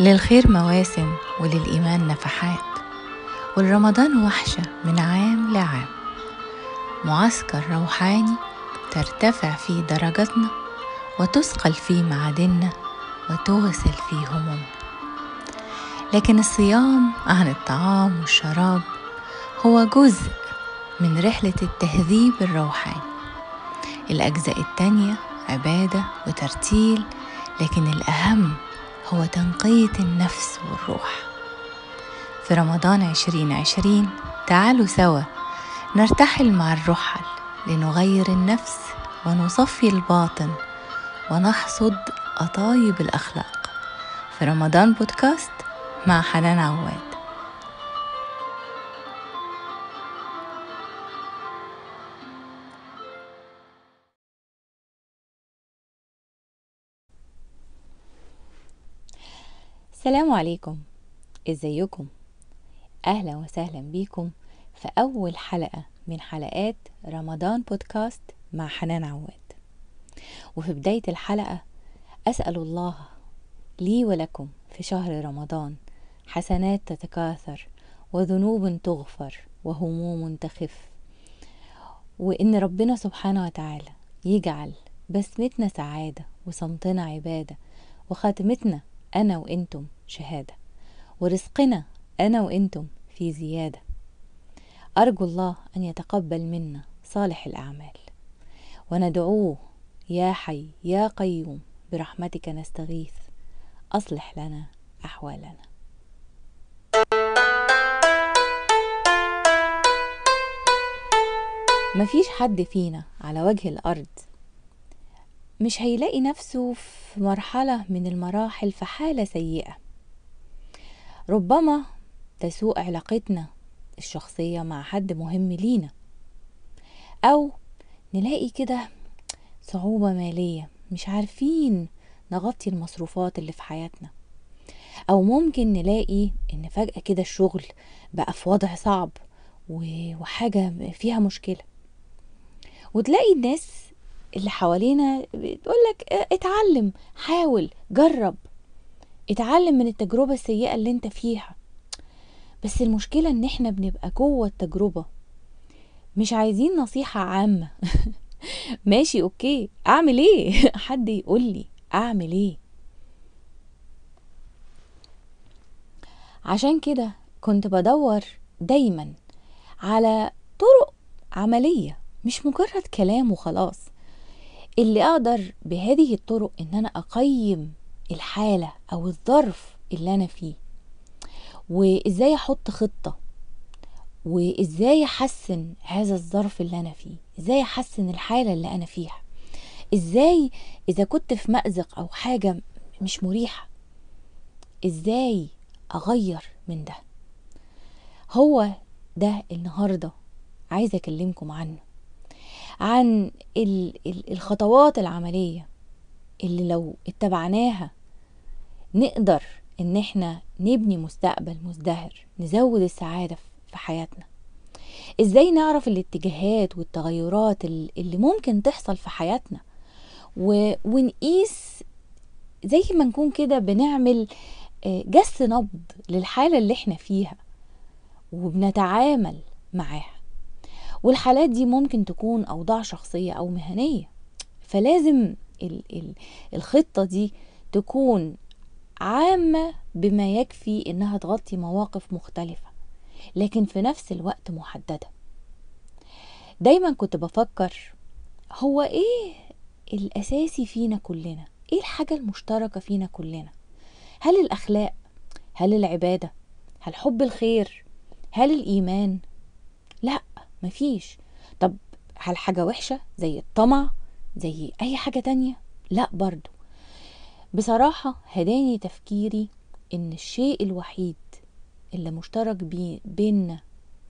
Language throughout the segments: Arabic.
للخير مواسم وللإيمان نفحات والرمضان وحشة من عام لعام معسكر روحاني ترتفع فيه درجاتنا وتثقل فيه معادننا وتغسل فيه همومنا لكن الصيام عن الطعام والشراب هو جزء من رحلة التهذيب الروحاني الأجزاء التانية عبادة وترتيل لكن الأهم هو تنقية النفس والروح في رمضان عشرين عشرين تعالوا سوا نرتحل مع الرحل لنغير النفس ونصفي الباطن ونحصد أطايب الأخلاق في رمضان بودكاست مع حنان عواد السلام عليكم ازيكم اهلا وسهلا بيكم في اول حلقه من حلقات رمضان بودكاست مع حنان عواد وفي بدايه الحلقه اسال الله لي ولكم في شهر رمضان حسنات تتكاثر وذنوب تغفر وهموم تخف وان ربنا سبحانه وتعالى يجعل بسمتنا سعاده وصمتنا عباده وخاتمتنا أنا وإنتم شهادة ورزقنا أنا وإنتم في زيادة أرجو الله أن يتقبل منا صالح الأعمال وندعوه يا حي يا قيوم برحمتك نستغيث أصلح لنا أحوالنا مفيش حد فينا على وجه الأرض مش هيلاقي نفسه في مرحلة من المراحل في حالة سيئة ربما تسوء علاقتنا الشخصية مع حد مهم لينا أو نلاقي كده صعوبة مالية مش عارفين نغطي المصروفات اللي في حياتنا أو ممكن نلاقي إن فجأة كده الشغل بقى في وضع صعب وحاجة فيها مشكلة وتلاقي الناس اللي حوالينا بتقول لك آه، اتعلم حاول جرب اتعلم من التجربة السيئة اللي انت فيها بس المشكلة ان احنا بنبقى جوه التجربة مش عايزين نصيحة عامة ماشي اوكي اعمل ايه حد يقول لي اعمل ايه عشان كده كنت بدور دايما على طرق عملية مش مجرد كلام وخلاص اللي اقدر بهذه الطرق ان انا اقيم الحالة او الظرف اللي انا فيه وازاي احط خطة وازاي احسن هذا الظرف اللي انا فيه ازاي احسن الحالة اللي انا فيها ازاي اذا كنت في مأزق او حاجة مش مريحة ازاي اغير من ده هو ده النهاردة عايزة اكلمكم عنه عن الخطوات العملية اللي لو اتبعناها نقدر ان احنا نبني مستقبل مزدهر نزود السعادة في حياتنا ازاي نعرف الاتجاهات والتغيرات اللي ممكن تحصل في حياتنا و... ونقيس زي ما نكون كده بنعمل آه، جس نبض للحالة اللي احنا فيها وبنتعامل معاها والحالات دي ممكن تكون أوضاع شخصية أو مهنية فلازم الخطة دي تكون عامة بما يكفي إنها تغطي مواقف مختلفة لكن في نفس الوقت محددة دايما كنت بفكر هو إيه الأساسي فينا كلنا إيه الحاجة المشتركة فينا كلنا هل الأخلاق هل العبادة هل حب الخير هل الإيمان مفيش طب هل حاجة وحشة زي الطمع زي أي حاجة تانية لا برضو بصراحة هداني تفكيري إن الشيء الوحيد اللي مشترك بينا بيننا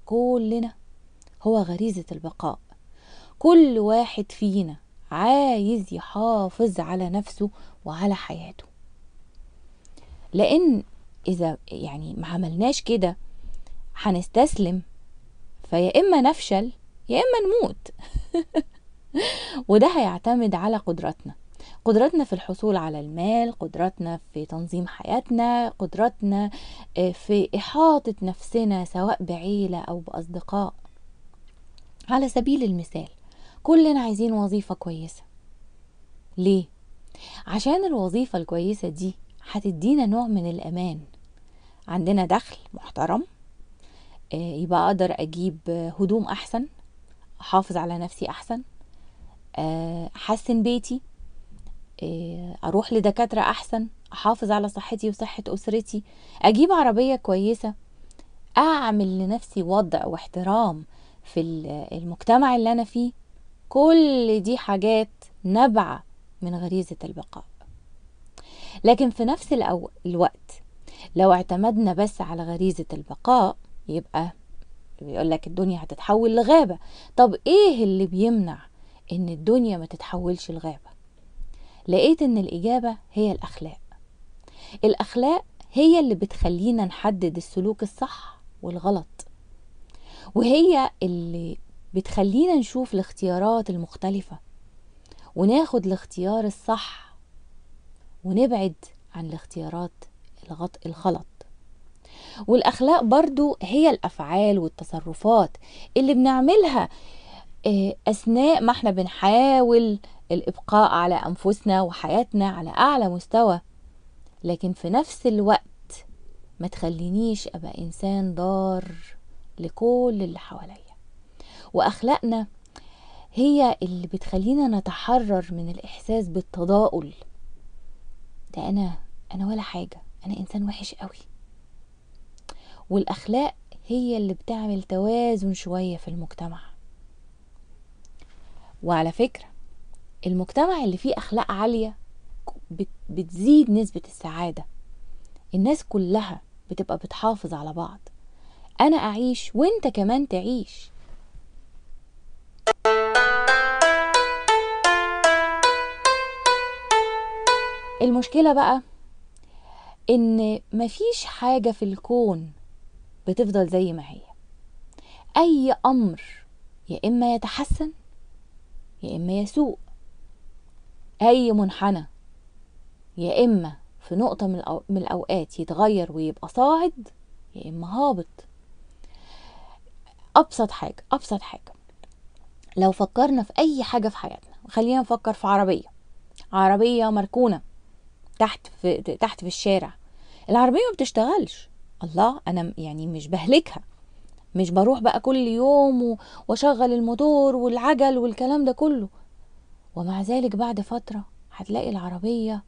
كلنا هو غريزة البقاء كل واحد فينا عايز يحافظ على نفسه وعلى حياته لأن إذا يعني ما عملناش كده هنستسلم فيا إما نفشل يا إما نموت وده هيعتمد على قدراتنا قدراتنا في الحصول على المال قدراتنا في تنظيم حياتنا قدراتنا آه، في إحاطة نفسنا سواء بعيلة أو بأصدقاء على سبيل المثال كلنا عايزين وظيفة كويسة ليه؟ عشان الوظيفة الكويسة دي هتدينا نوع من الأمان عندنا دخل محترم آه، يبقى اقدر اجيب هدوم احسن احافظ على نفسي احسن آه، احسن بيتي آه، اروح لدكاتره احسن احافظ على صحتي وصحه اسرتي اجيب عربيه كويسه اعمل لنفسي وضع واحترام في المجتمع اللي انا فيه كل دي حاجات نبعه من غريزه البقاء لكن في نفس الوقت لو اعتمدنا بس على غريزه البقاء يبقى بيقول لك الدنيا هتتحول لغابة طب ايه اللي بيمنع ان الدنيا ما تتحولش لغابة لقيت ان الاجابة هي الاخلاق الاخلاق هي اللي بتخلينا نحدد السلوك الصح والغلط وهي اللي بتخلينا نشوف الاختيارات المختلفة وناخد الاختيار الصح ونبعد عن الاختيارات الغلط والاخلاق برضو هي الافعال والتصرفات اللي بنعملها آه، اثناء ما احنا بنحاول الابقاء على انفسنا وحياتنا على اعلى مستوى لكن في نفس الوقت ما تخلينيش ابقى انسان ضار لكل اللي حواليا واخلاقنا هي اللي بتخلينا نتحرر من الاحساس بالتضاؤل ده انا انا ولا حاجه انا انسان وحش قوي والاخلاق هي اللي بتعمل توازن شويه في المجتمع وعلى فكره المجتمع اللي فيه اخلاق عاليه بتزيد نسبه السعاده الناس كلها بتبقى بتحافظ على بعض انا اعيش وانت كمان تعيش المشكله بقى ان مفيش حاجه في الكون بتفضل زي ما هي اي امر يا اما يتحسن يا اما يسوء اي منحنى يا اما في نقطة من الأوقات يتغير ويبقى صاعد يا إما هابط أبسط حاجة أبسط حاجة لو فكرنا في أي حاجة في حياتنا خلينا نفكر في عربية عربية مركونة تحت في تحت في الشارع العربية ما بتشتغلش الله انا يعني مش بهلكها مش بروح بقى كل يوم واشغل الموتور والعجل والكلام ده كله ومع ذلك بعد فتره هتلاقي العربيه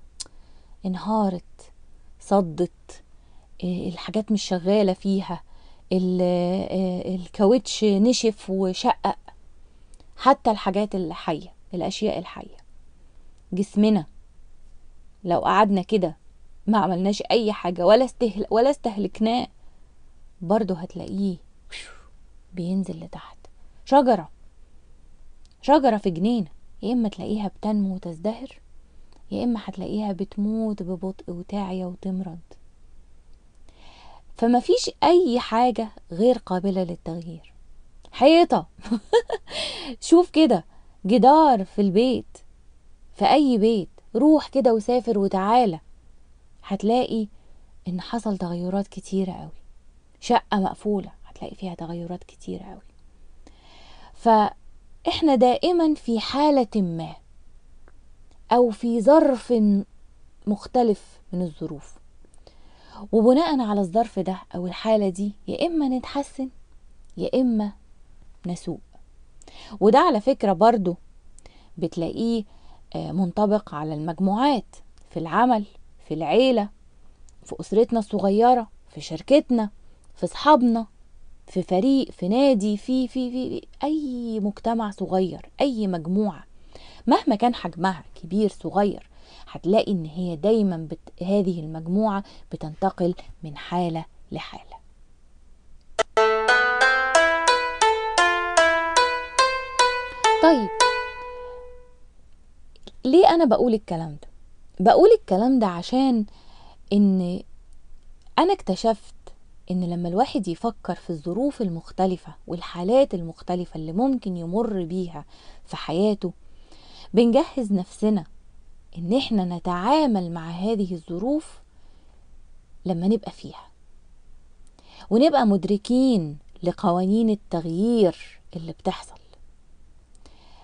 انهارت صدت آه، الحاجات مش شغاله فيها آه، آه، الكاوتش نشف وشقق حتى الحاجات الحيه الاشياء الحيه جسمنا لو قعدنا كده ما عملناش اي حاجه ولا استهل ولا استهلكناه برضه هتلاقيه بينزل لتحت شجره شجره في جنينه يا اما تلاقيها بتنمو وتزدهر يا اما هتلاقيها بتموت ببطء وتاعيه وتمرض فما فيش اي حاجه غير قابله للتغيير حيطه شوف كده جدار في البيت في اي بيت روح كده وسافر وتعالى هتلاقي ان حصل تغيرات كتيرة قوي شقة مقفولة هتلاقي فيها تغيرات كتيرة قوي فاحنا دائما في حالة ما او في ظرف مختلف من الظروف وبناء على الظرف ده او الحالة دي يا اما نتحسن يا اما نسوء وده على فكرة برضو بتلاقيه آه، منطبق على المجموعات في العمل في العيلة في أسرتنا الصغيرة في شركتنا في أصحابنا في فريق في نادي في في في أي مجتمع صغير أي مجموعة مهما كان حجمها كبير صغير هتلاقي إن هي دايما بت... هذه المجموعة بتنتقل من حالة لحالة طيب ليه أنا بقول الكلام ده بقول الكلام ده عشان ان انا اكتشفت ان لما الواحد يفكر في الظروف المختلفة والحالات المختلفة اللي ممكن يمر بيها في حياته بنجهز نفسنا ان احنا نتعامل مع هذه الظروف لما نبقى فيها ونبقى مدركين لقوانين التغيير اللي بتحصل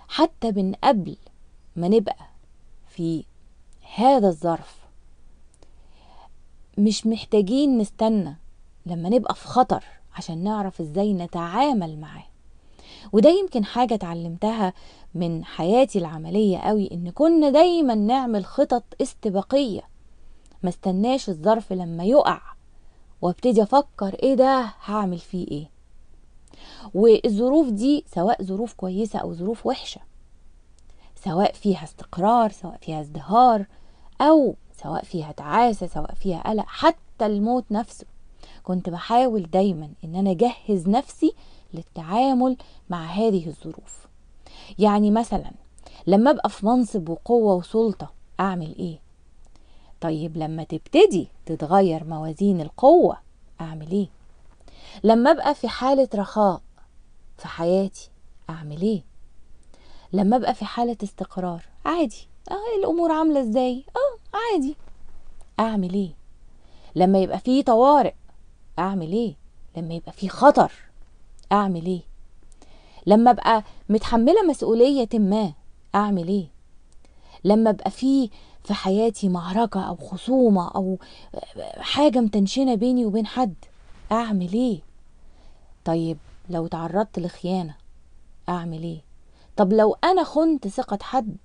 حتى من قبل ما نبقى في هذا الظرف مش محتاجين نستنى لما نبقى في خطر عشان نعرف ازاي نتعامل معاه وده يمكن حاجة اتعلمتها من حياتي العملية قوي ان كنا دايما نعمل خطط استباقية ما استناش الظرف لما يقع وابتدي افكر ايه ده هعمل فيه ايه والظروف دي سواء ظروف كويسة او ظروف وحشة سواء فيها استقرار سواء فيها ازدهار أو سواء فيها تعاسة سواء فيها قلق حتى الموت نفسه كنت بحاول دايما ان انا اجهز نفسي للتعامل مع هذه الظروف يعني مثلا لما ابقى في منصب وقوة وسلطة اعمل ايه طيب لما تبتدي تتغير موازين القوة اعمل ايه لما ابقى في حالة رخاء في حياتي اعمل ايه لما ابقى في حالة استقرار عادي اه الامور عامله ازاي اه عادي اعمل ايه لما يبقى فيه طوارئ اعمل ايه لما يبقى فيه خطر اعمل ايه لما ابقى متحمله مسؤوليه ما اعمل ايه لما ابقى فيه في حياتي معركه او خصومه او حاجه متنشنه بيني وبين حد اعمل ايه طيب لو تعرضت لخيانه اعمل ايه طب لو انا خنت ثقه حد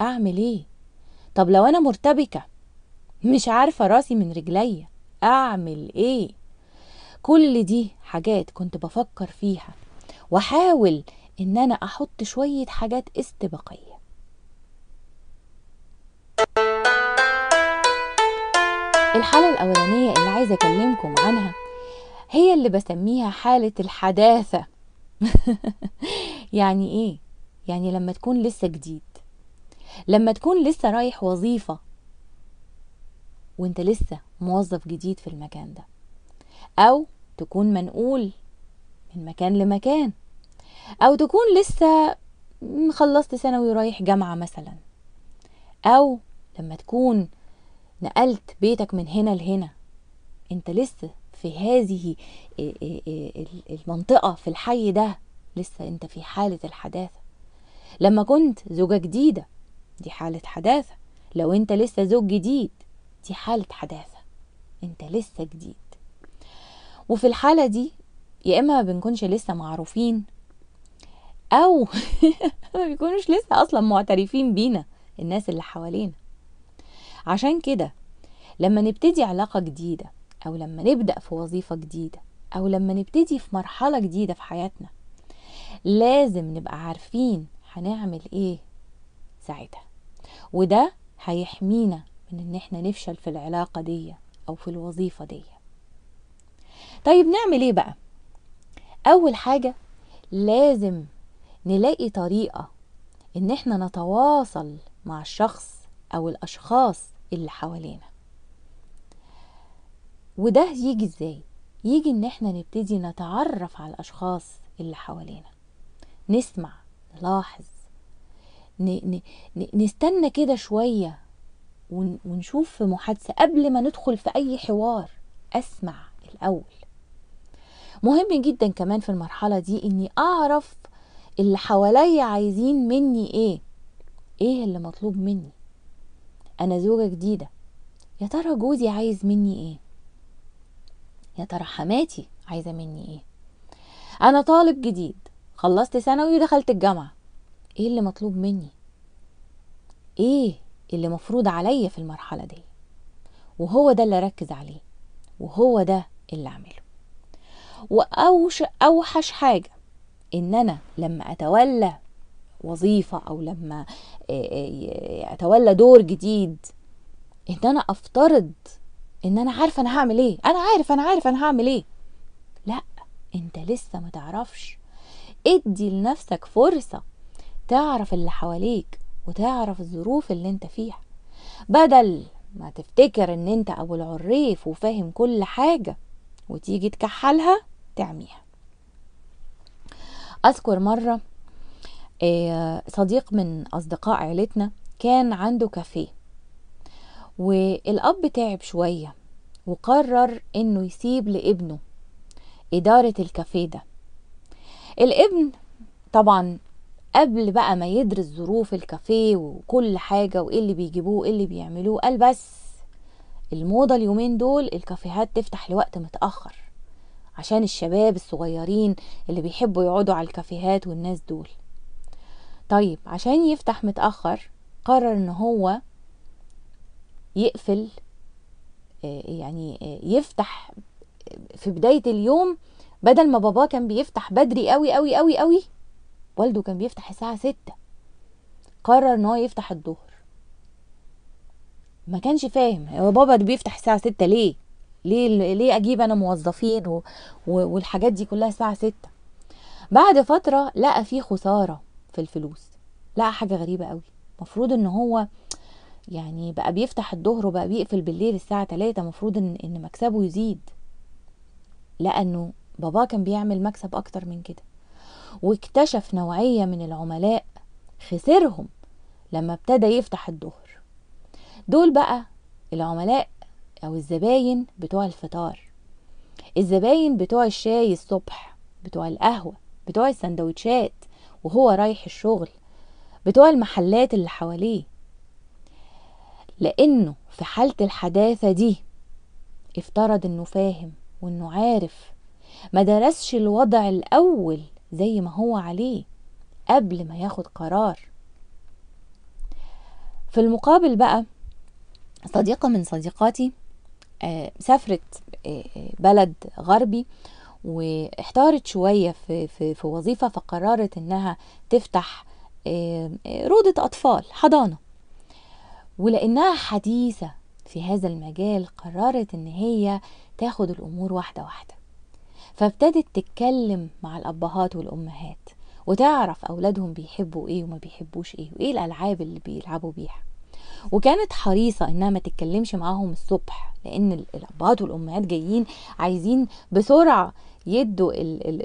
أعمل إيه؟ طب لو أنا مرتبكة مش عارفة راسي من رجليا أعمل إيه؟ كل دي حاجات كنت بفكر فيها وأحاول إن أنا أحط شوية حاجات استباقية الحالة الأولانية اللي عايزة أكلمكم عنها هي اللي بسميها حالة الحداثة يعني إيه؟ يعني لما تكون لسه جديد لما تكون لسه رايح وظيفة وانت لسه موظف جديد في المكان ده او تكون منقول من مكان لمكان او تكون لسه خلصت ثانوي رايح جامعة مثلا او لما تكون نقلت بيتك من هنا لهنا انت لسه في هذه المنطقة في الحي ده لسه انت في حالة الحداثة لما كنت زوجة جديدة دي حالة حداثة لو انت لسه زوج جديد دي حالة حداثة انت لسه جديد وفي الحالة دي يا اما ما بنكونش لسه معروفين او ما بيكونوش لسه اصلا معترفين بينا الناس اللي حوالينا عشان كده لما نبتدي علاقة جديدة او لما نبدأ في وظيفة جديدة او لما نبتدي في مرحلة جديدة في حياتنا لازم نبقى عارفين هنعمل ايه ساعتها وده هيحمينا من ان احنا نفشل في العلاقة دي او في الوظيفة دي طيب نعمل ايه بقى اول حاجة لازم نلاقي طريقة ان احنا نتواصل مع الشخص او الاشخاص اللي حوالينا وده يجي ازاي يجي ان احنا نبتدي نتعرف على الاشخاص اللي حوالينا نسمع نلاحظ نستنى كده شوية ونشوف في محادثة قبل ما ندخل في أي حوار أسمع الأول مهم جدا كمان في المرحلة دي إني أعرف اللي حواليا عايزين مني إيه إيه اللي مطلوب مني أنا زوجة جديدة يا ترى جوزي عايز مني إيه يا ترى حماتي عايزة مني إيه أنا طالب جديد خلصت ثانوي ودخلت الجامعة ايه اللي مطلوب مني ايه اللي مفروض عليا في المرحله دي وهو ده اللي ركز عليه وهو ده اللي اعمله واوش اوحش حاجه ان انا لما اتولى وظيفه او لما اتولى دور جديد ان انا افترض ان انا عارفه انا هعمل ايه انا عارف انا عارف انا هعمل ايه لا انت لسه ما تعرفش ادي لنفسك فرصه تعرف اللي حواليك وتعرف الظروف اللي انت فيها بدل ما تفتكر ان انت ابو العريف وفاهم كل حاجة وتيجي تكحلها تعميها اذكر مرة آه، صديق من اصدقاء عيلتنا كان عنده كافيه والاب تعب شوية وقرر انه يسيب لابنه ادارة الكافيه ده الابن طبعا قبل بقى ما يدرس ظروف الكافيه وكل حاجه وايه اللي بيجيبوه وايه اللي بيعملوه قال بس الموضه اليومين دول الكافيهات تفتح لوقت متاخر عشان الشباب الصغيرين اللي بيحبوا يقعدوا على الكافيهات والناس دول طيب عشان يفتح متاخر قرر ان هو يقفل آه، يعني آه، يفتح في بدايه اليوم بدل ما باباه كان بيفتح بدري قوي قوي قوي قوي والده كان بيفتح الساعة ستة قرر ان هو يفتح الظهر ما كانش فاهم هو بابا بيفتح الساعة ستة ليه ليه ليه اجيب انا موظفين و... و... والحاجات دي كلها الساعة ستة بعد فترة لقى فيه خسارة في الفلوس لقى حاجة غريبة قوي مفروض ان هو يعني بقى بيفتح الظهر وبقى بيقفل بالليل الساعة تلاتة مفروض ان, إن مكسبه يزيد لأنه باباه كان بيعمل مكسب اكتر من كده واكتشف نوعية من العملاء خسرهم لما ابتدى يفتح الظهر دول بقى العملاء أو الزباين بتوع الفطار الزباين بتوع الشاي الصبح بتوع القهوة بتوع السندوتشات وهو رايح الشغل بتوع المحلات اللي حواليه لأنه في حالة الحداثة دي افترض انه فاهم وانه عارف ما درسش الوضع الأول زي ما هو عليه قبل ما ياخد قرار في المقابل بقى صديقة من صديقاتي آه، سافرت آه، آه، بلد غربي واحتارت شوية في, في, في وظيفة فقررت انها تفتح روضة أطفال حضانة ولأنها حديثة في هذا المجال قررت ان هي تاخد الأمور واحدة واحدة فابتدت تتكلم مع الأبهات والأمهات وتعرف أولادهم بيحبوا إيه وما بيحبوش إيه وإيه الألعاب اللي بيلعبوا بيها وكانت حريصة إنها ما تتكلمش معاهم الصبح لأن الأبهات والأمهات جايين عايزين بسرعة يدوا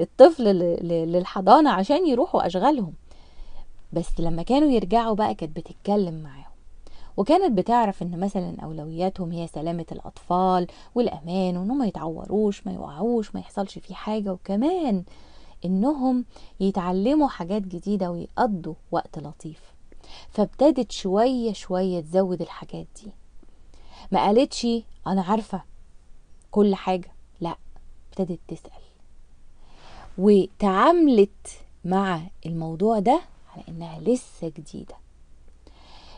الطفل للحضانة عشان يروحوا أشغالهم بس لما كانوا يرجعوا بقى كانت بتتكلم معاه وكانت بتعرف ان مثلا اولوياتهم هي سلامة الاطفال والامان وانهم ما يتعوروش ما يقعوش ما يحصلش فيه حاجة وكمان انهم يتعلموا حاجات جديدة ويقضوا وقت لطيف فابتدت شوية شوية تزود الحاجات دي ما قالتش انا عارفة كل حاجة لا ابتدت تسأل وتعاملت مع الموضوع ده على انها لسه جديده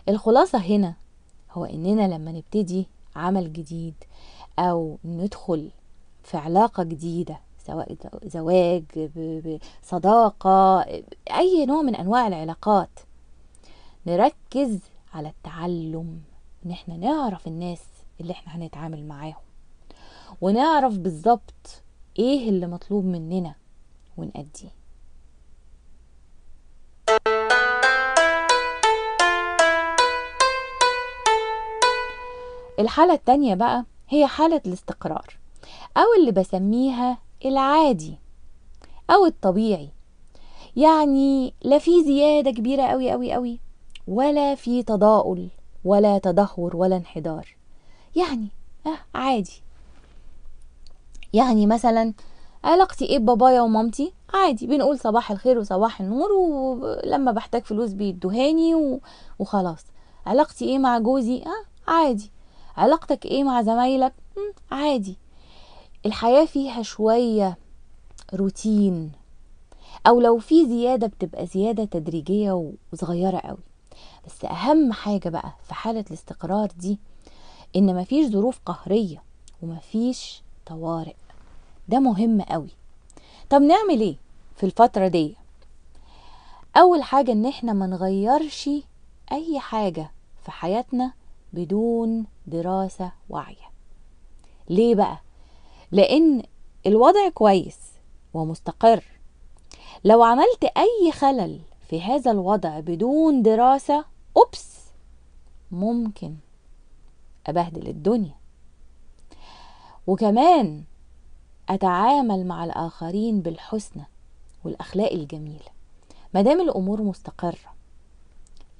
الخلاصة هنا هو إننا لما نبتدي عمل جديد أو ندخل في علاقة جديدة سواء زواج صداقة أي نوع من أنواع العلاقات نركز على التعلم إن إحنا نعرف الناس اللي إحنا هنتعامل معاهم ونعرف بالظبط إيه اللي مطلوب مننا ونأديه الحالة التانية بقى هي حالة الاستقرار أو اللي بسميها العادي أو الطبيعي يعني لا في زيادة كبيرة أوي أوي أوي ولا في تضاؤل ولا تدهور ولا انحدار يعني آه عادي يعني مثلا علاقتي ايه ببابايا ومامتي عادي بنقول صباح الخير وصباح النور ولما بحتاج فلوس بيدوهاني وخلاص علاقتي ايه مع جوزي اه عادي علاقتك ايه مع زمايلك عادي الحياة فيها شوية روتين او لو في زيادة بتبقى زيادة تدريجية وصغيرة قوي بس اهم حاجة بقى في حالة الاستقرار دي ان مفيش ظروف قهرية ومفيش طوارئ ده مهم قوي طب نعمل ايه في الفترة دي اول حاجة ان احنا ما نغيرش اي حاجة في حياتنا بدون دراسة واعية ليه بقى؟ لأن الوضع كويس ومستقر لو عملت أي خلل في هذا الوضع بدون دراسة أوبس ممكن أبهدل الدنيا وكمان أتعامل مع الآخرين بالحسنى والأخلاق الجميلة مادام الأمور مستقرة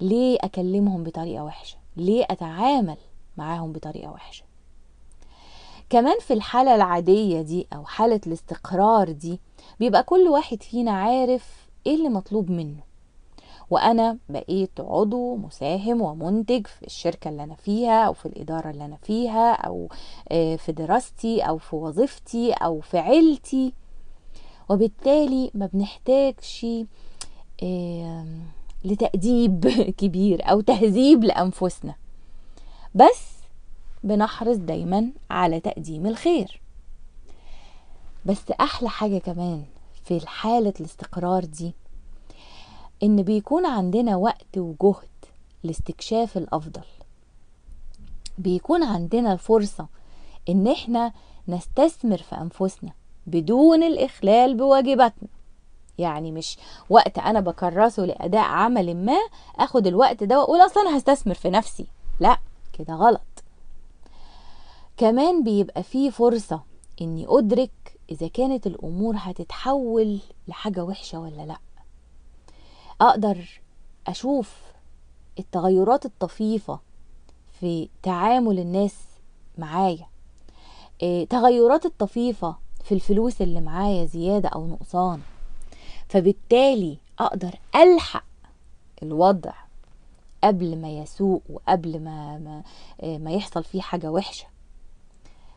ليه أكلمهم بطريقة وحشة ليه أتعامل معاهم بطريقة وحشة كمان في الحالة العادية دي أو حالة الاستقرار دي بيبقى كل واحد فينا عارف إيه اللي مطلوب منه وأنا بقيت عضو مساهم ومنتج في الشركة اللي أنا فيها أو في الإدارة اللي أنا فيها أو آه، في دراستي أو في وظيفتي أو في عيلتي وبالتالي ما بنحتاجش لتأديب كبير أو تهذيب لأنفسنا بس بنحرص دايما على تقديم الخير بس أحلى حاجة كمان في حالة الاستقرار دي إن بيكون عندنا وقت وجهد لاستكشاف الأفضل بيكون عندنا الفرصة إن إحنا نستثمر في أنفسنا بدون الإخلال بواجباتنا يعني مش وقت انا بكرسه لاداء عمل ما اخد الوقت ده واقول اصلا انا هستثمر في نفسي لا كده غلط كمان بيبقى فيه فرصة اني ادرك اذا كانت الامور هتتحول لحاجة وحشة ولا لا اقدر اشوف التغيرات الطفيفة في تعامل الناس معايا آه، تغيرات الطفيفة في الفلوس اللي معايا زيادة او نقصان فبالتالي اقدر الحق الوضع قبل ما يسوء وقبل ما ما, آه، ما يحصل فيه حاجه وحشه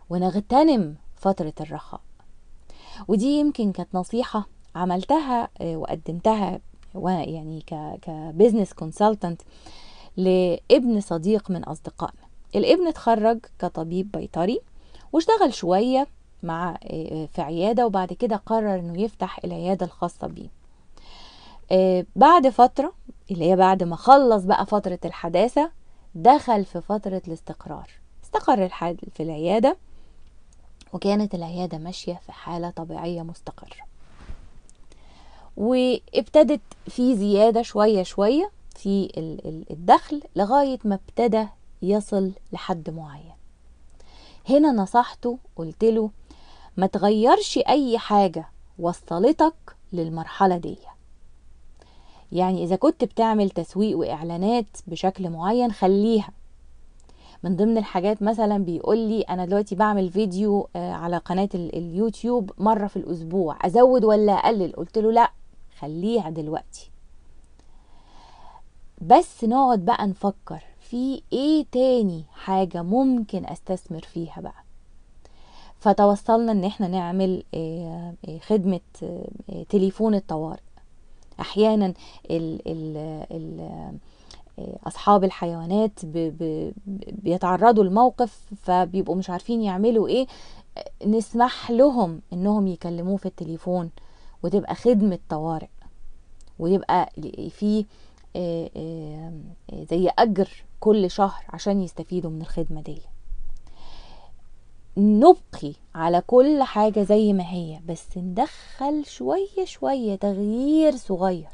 ونغتنم فتره الرخاء ودي يمكن كانت نصيحه عملتها آه، وقدمتها وانا يعني كبزنس كونسلتنت لابن صديق من اصدقائنا الابن اتخرج كطبيب بيطري واشتغل شويه مع آه، آه، في عياده وبعد كده قرر انه يفتح العياده الخاصه بيه آه، بعد فتره اللي هي بعد ما خلص بقى فتره الحداثه دخل في فتره الاستقرار استقر الحال في العياده وكانت العياده ماشيه في حاله طبيعيه مستقره وابتدت في زياده شويه شويه في الدخل لغايه ما ابتدى يصل لحد معين هنا نصحته قلت له ما تغيرش أي حاجة وصلتك للمرحلة دي يعني إذا كنت بتعمل تسويق وإعلانات بشكل معين خليها من ضمن الحاجات مثلا بيقول لي انا دلوقتي بعمل فيديو آه، على قناه اليوتيوب مره في الاسبوع ازود ولا اقلل قلت له لا خليها دلوقتي بس نقعد بقى نفكر في ايه تاني حاجه ممكن استثمر فيها بقى فتوصلنا ان احنا نعمل آه، آه، خدمة آه، تليفون الطوارئ احيانا ال ال الـ اصحاب الحيوانات بيتعرضوا لموقف فبيبقوا مش عارفين يعملوا ايه نسمح لهم انهم يكلموه في التليفون وتبقى خدمة طوارئ ويبقى في زي اجر كل شهر عشان يستفيدوا من الخدمة دي نبقي على كل حاجة زي ما هي بس ندخل شوية شوية تغيير صغير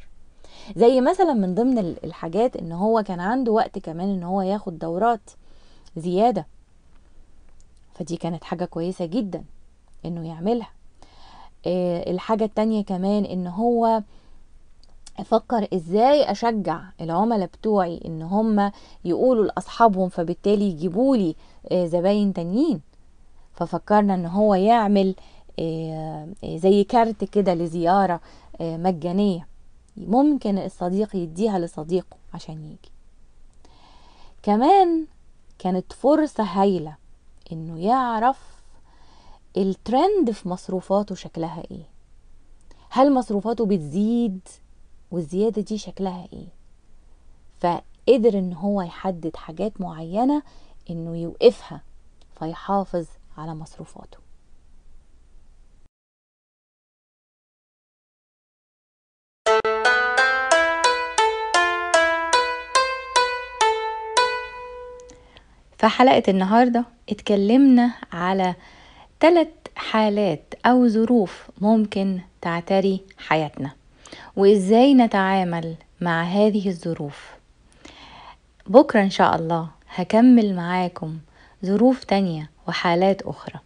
زي مثلا من ضمن الحاجات ان هو كان عنده وقت كمان ان هو ياخد دورات زيادة فدي كانت حاجة كويسة جدا انه يعملها آه، الحاجة التانية كمان ان هو افكر ازاي اشجع العملاء بتوعي ان هم يقولوا لاصحابهم فبالتالي يجيبولي آه، زباين تانيين ففكرنا ان هو يعمل آه، آه، زي كارت كده لزيارة آه، مجانية ممكن الصديق يديها لصديقه عشان يجي كمان كانت فرصة هايلة انه يعرف الترند في مصروفاته شكلها ايه هل مصروفاته بتزيد والزيادة دي شكلها ايه فقدر ان هو يحدد حاجات معينة انه يوقفها فيحافظ على مصروفاته في حلقة النهاردة اتكلمنا على ثلاث حالات أو ظروف ممكن تعتري حياتنا وإزاي نتعامل مع هذه الظروف بكرة إن شاء الله هكمل معاكم ظروف تانية وحالات أخرى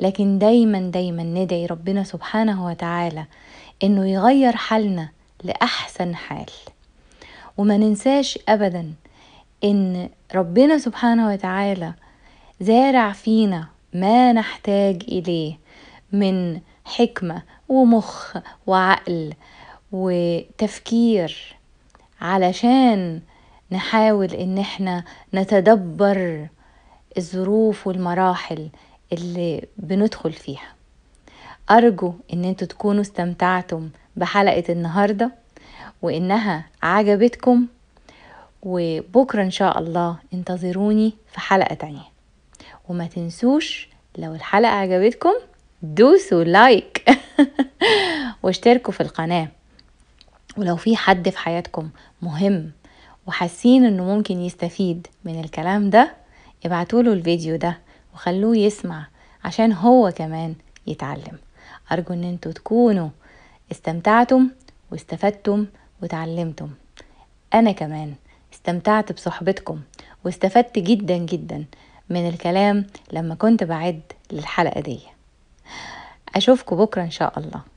لكن دايما دايما ندعي ربنا سبحانه وتعالى إنه يغير حالنا لأحسن حال وما ننساش أبدا إن ربنا سبحانه وتعالى زارع فينا ما نحتاج إليه من حكمة ومخ وعقل وتفكير علشان نحاول إن احنا نتدبر الظروف والمراحل اللي بندخل فيها أرجو إن انتوا تكونوا استمتعتم بحلقة النهاردة وإنها عجبتكم وبكرة إن شاء الله انتظروني في حلقة تانية وما تنسوش لو الحلقة عجبتكم دوسوا لايك واشتركوا في القناة ولو في حد في حياتكم مهم وحاسين انه ممكن يستفيد من الكلام ده له الفيديو ده وخلوه يسمع عشان هو كمان يتعلم أرجو أن انتوا تكونوا استمتعتم واستفدتم وتعلمتم أنا كمان استمتعت بصحبتكم واستفدت جدا جدا من الكلام لما كنت بعد للحلقة دي أشوفكم بكرة إن شاء الله